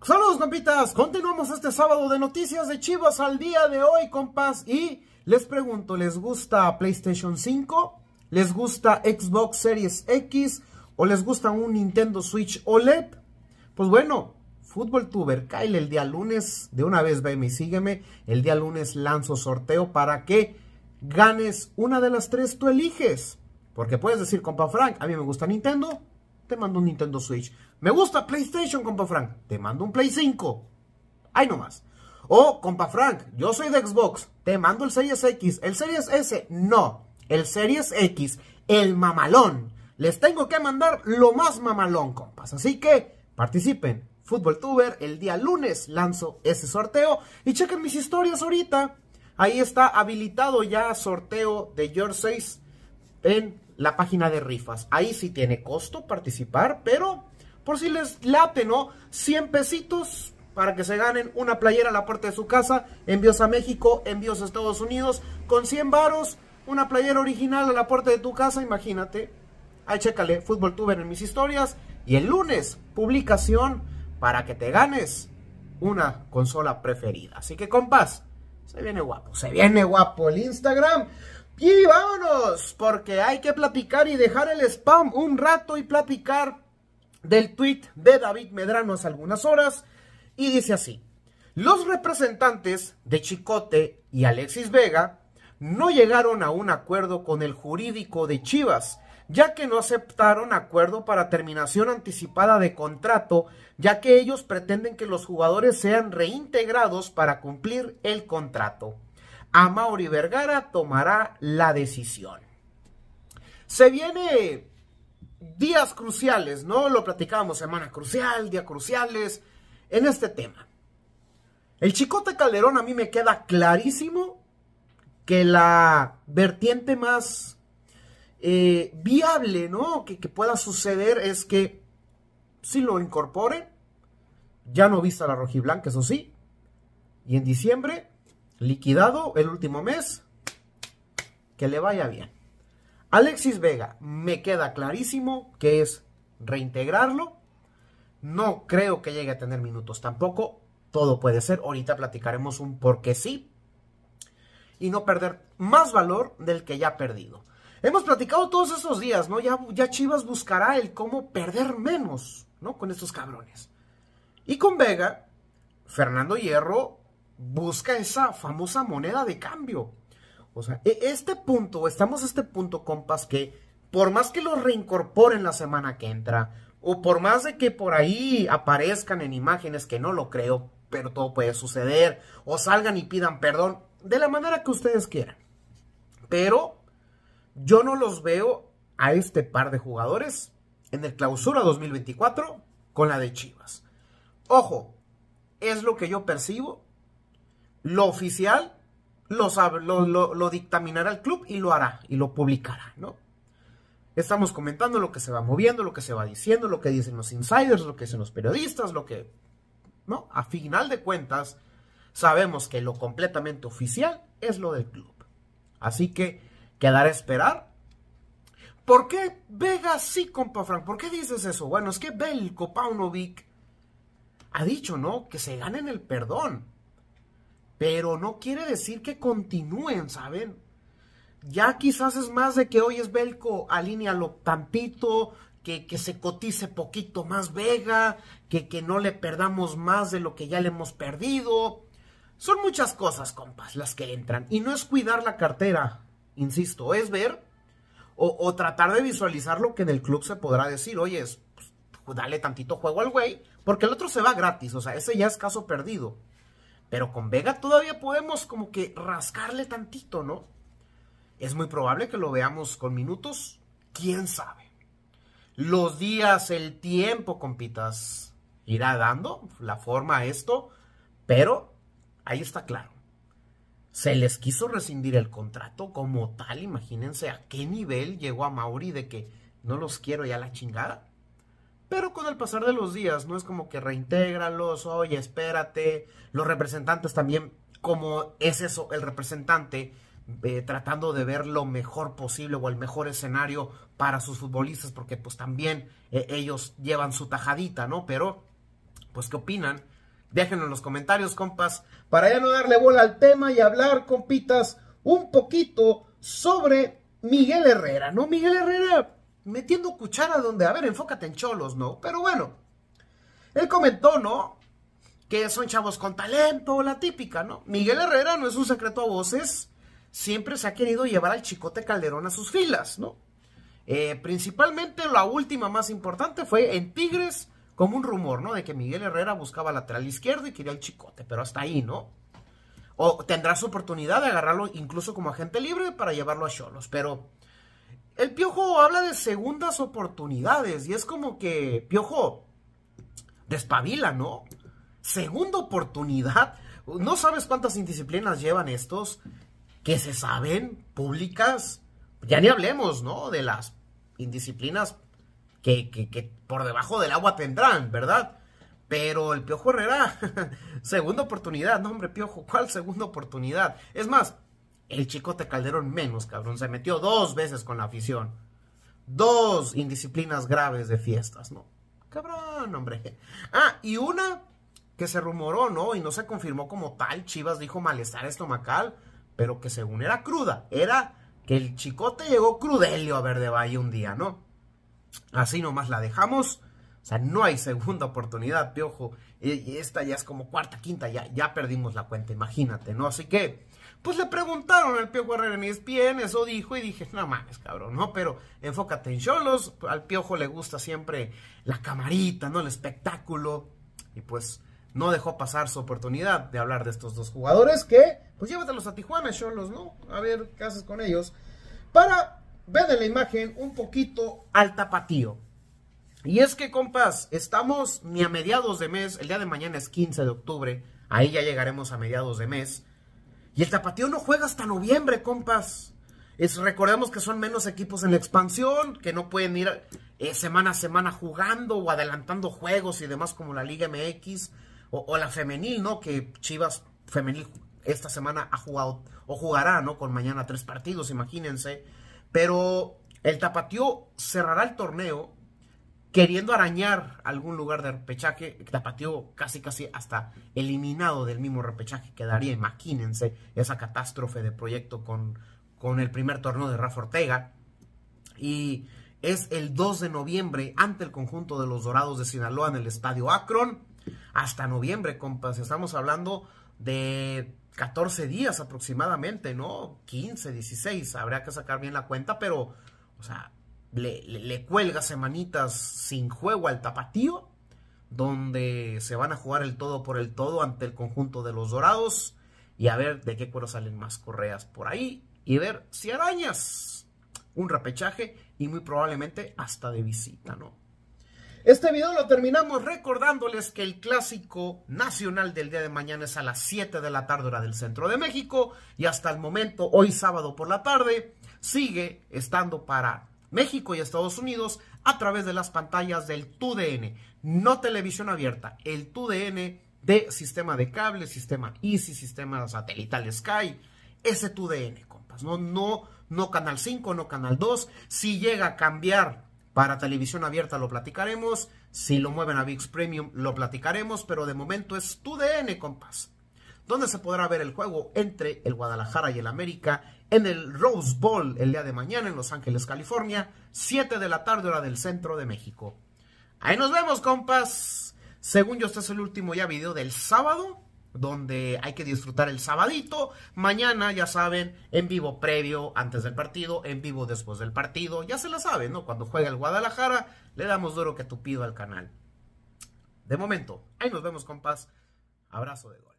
Saludos, compitas. Continuamos este sábado de noticias de Chivas al día de hoy, compas. Y les pregunto, ¿les gusta PlayStation 5? ¿Les gusta Xbox Series X? ¿O les gusta un Nintendo Switch OLED? Pues bueno, Fútbol Tuber Kyle el día lunes, de una vez veme y sígueme, el día lunes lanzo sorteo para que ganes una de las tres tú eliges. Porque puedes decir, compa Frank, a mí me gusta Nintendo, te mando un Nintendo Switch. Me gusta PlayStation, compa Frank. Te mando un Play 5. Ahí nomás. O, compa Frank, yo soy de Xbox. Te mando el Series X. El Series S, no. El Series X, el mamalón. Les tengo que mandar lo más mamalón, compas. Así que participen. Fútbol Tuber, el día lunes lanzo ese sorteo. Y chequen mis historias ahorita. Ahí está habilitado ya sorteo de George 6 en la página de rifas. Ahí sí tiene costo participar, pero por si les late, ¿no? 100 pesitos para que se ganen una playera a la puerta de su casa, envíos a México, envíos a Estados Unidos, con 100 varos, una playera original a la puerta de tu casa, imagínate. Ahí chécale, Fútbol Tuber en mis historias, y el lunes, publicación para que te ganes una consola preferida. Así que compás, se viene guapo, se viene guapo el Instagram. Y vámonos, porque hay que platicar y dejar el spam un rato y platicar del tuit de David Medrano hace algunas horas y dice así, los representantes de Chicote y Alexis Vega no llegaron a un acuerdo con el jurídico de Chivas, ya que no aceptaron acuerdo para terminación anticipada de contrato, ya que ellos pretenden que los jugadores sean reintegrados para cumplir el contrato. Amaury Vergara tomará la decisión. Se viene días cruciales, ¿no? Lo platicábamos, semana crucial, día cruciales, en este tema. El Chicote Calderón a mí me queda clarísimo que la vertiente más eh, viable, ¿no? Que, que, pueda suceder es que si lo incorpore, ya no vista la rojiblanca, eso sí, y en diciembre, liquidado el último mes, que le vaya bien. Alexis Vega, me queda clarísimo que es reintegrarlo. No creo que llegue a tener minutos tampoco. Todo puede ser. Ahorita platicaremos un por qué sí. Y no perder más valor del que ya ha perdido. Hemos platicado todos esos días, ¿no? Ya, ya Chivas buscará el cómo perder menos, ¿no? Con estos cabrones. Y con Vega, Fernando Hierro busca esa famosa moneda de cambio e, este punto, estamos a este punto, compas, que por más que los reincorporen la semana que entra, o por más de que por ahí aparezcan en imágenes que no lo creo, pero todo puede suceder, o salgan y pidan perdón, de la manera que ustedes quieran. Pero yo no los veo a este par de jugadores en el clausura 2024 con la de Chivas. Ojo, es lo que yo percibo. Lo oficial lo, lo, dictaminará el club y lo hará y lo publicará, ¿no? Estamos comentando lo que se va moviendo, lo que se va diciendo, lo que dicen los insiders, lo que dicen los periodistas, lo que, ¿no? A final de cuentas, sabemos que lo completamente oficial es lo del club. Así que quedará a esperar. ¿Por qué Vega sí, compa Frank? ¿Por qué dices eso? Bueno, es que Belko Paunovic ha dicho, ¿no? Que se ganen el perdón pero no quiere decir que continúen, ¿saben? Ya quizás es más de que hoy es Belco, alínealo tampito, que, que, se cotice poquito más Vega, que, que no le perdamos más de lo que ya le hemos perdido. Son muchas cosas, compas, las que entran. Y no es cuidar la cartera, insisto, es ver o, tratar de visualizar lo que en el club se podrá decir. Oye, pues, dale tantito juego al güey, porque el otro se va gratis, o sea, ese ya es caso perdido. Pero con Vega todavía podemos como que rascarle tantito, ¿no? Es muy probable que lo veamos con minutos, quién sabe. Los días, el tiempo, compitas, irá dando la forma a esto, pero ahí está claro. Se les quiso rescindir el contrato como tal, imagínense a qué nivel llegó a Mauri de que no los quiero ya la chingada. Pero con el pasar de los días, no es como que reintégralos, oye, espérate. Los representantes también, como es eso, el representante eh, tratando de ver lo mejor posible o el mejor escenario para sus futbolistas, porque pues también eh, ellos llevan su tajadita, ¿no? Pero, pues, ¿qué opinan? Déjenlo en los comentarios, compas, para ya no darle bola al tema y hablar, compitas, un poquito sobre Miguel Herrera, ¿no? Miguel Herrera metiendo cuchara donde, a ver, enfócate en cholos, ¿no? Pero bueno, él comentó, ¿no? Que son chavos con talento, la típica, ¿no? Miguel Herrera no es un secreto a voces, siempre se ha querido llevar al Chicote Calderón a sus filas, ¿no? Eh, principalmente la última más importante fue en Tigres, como un rumor, ¿no? De que Miguel Herrera buscaba lateral izquierdo y quería el Chicote, pero hasta ahí, ¿no? O tendrás oportunidad de agarrarlo incluso como agente libre para llevarlo a Cholos, pero el Piojo habla de segundas oportunidades y es como que, Piojo, despabila, ¿no? Segunda oportunidad. No sabes cuántas indisciplinas llevan estos que se saben públicas. Ya ni hablemos, ¿no? De las indisciplinas que, que, que por debajo del agua tendrán, ¿verdad? Pero el Piojo Herrera, segunda oportunidad, no hombre, Piojo, ¿cuál segunda oportunidad? Es más, el Chicote Calderón menos, cabrón. Se metió dos veces con la afición. Dos indisciplinas graves de fiestas, ¿no? Cabrón, hombre. Ah, y una que se rumoró, ¿no? Y no se confirmó como tal. Chivas dijo malestar estomacal, pero que según era cruda. Era que el Chicote llegó crudelio a Verde Valle un día, ¿no? Así nomás la dejamos. O sea, no hay segunda oportunidad, Piojo. Y esta ya es como cuarta, quinta, ya, ya perdimos la cuenta, imagínate, ¿no? Así que, pues le preguntaron al Piojo Herrera en ESPN, eso dijo, y dije, no mames, cabrón, ¿no? Pero enfócate en Cholos, al Piojo le gusta siempre la camarita, ¿no? El espectáculo. Y pues no dejó pasar su oportunidad de hablar de estos dos jugadores que, pues llévatelos a Tijuana, Cholos, ¿no? A ver qué haces con ellos. Para ver en la imagen un poquito al tapatío. Y es que, compas, estamos ni a mediados de mes, el día de mañana es 15 de octubre, ahí ya llegaremos a mediados de mes. Y el tapatío no juega hasta noviembre, compas. recordemos que son menos equipos en la expansión, que no pueden ir eh, semana a semana jugando o adelantando juegos y demás como la Liga MX o, o la femenil, ¿no? Que Chivas femenil esta semana ha jugado o jugará, ¿no? Con mañana tres partidos, imagínense. Pero el tapatío cerrará el torneo queriendo arañar algún lugar de repechaje, tapatió casi casi hasta eliminado del mismo repechaje quedaría, imagínense esa catástrofe de proyecto con, con el primer torneo de Rafa Ortega. Y es el 2 de noviembre ante el conjunto de los Dorados de Sinaloa en el Estadio Akron. Hasta noviembre, compas, estamos hablando de 14 días aproximadamente, ¿no? 15, 16, habría que sacar bien la cuenta, pero, o sea, le, cuelga semanitas sin juego al tapatío, donde se van a jugar el todo por el todo ante el conjunto de los dorados y a ver de qué cuero salen más correas por ahí y ver si arañas un repechaje y muy probablemente hasta de visita, ¿no? Este video lo terminamos recordándoles que el clásico nacional del día de mañana es a las 7 de la tarde hora del centro de México y hasta el momento, hoy sábado por la tarde, sigue estando para México y Estados Unidos a través de las pantallas del TUDN, no televisión abierta, el TUDN de sistema de cable, sistema Easy, sistema satelital Sky, ese TUDN, compas, no, no, no Canal 5, no Canal 2, si llega a cambiar para televisión abierta lo platicaremos, si lo mueven a VIX Premium lo platicaremos, pero de momento es TUDN, compas, donde se podrá ver el juego entre el Guadalajara y el América en el Rose Bowl el día de mañana en Los Ángeles, California, 7 de la tarde hora del centro de México. Ahí nos vemos, compas. Según yo, este es el último ya video del sábado, donde hay que disfrutar el sabadito. Mañana, ya saben, en vivo previo antes del partido, en vivo después del partido. Ya se la saben, ¿no? Cuando juega el Guadalajara, le damos duro que tupido al canal. De momento, ahí nos vemos, compas. Abrazo de gol.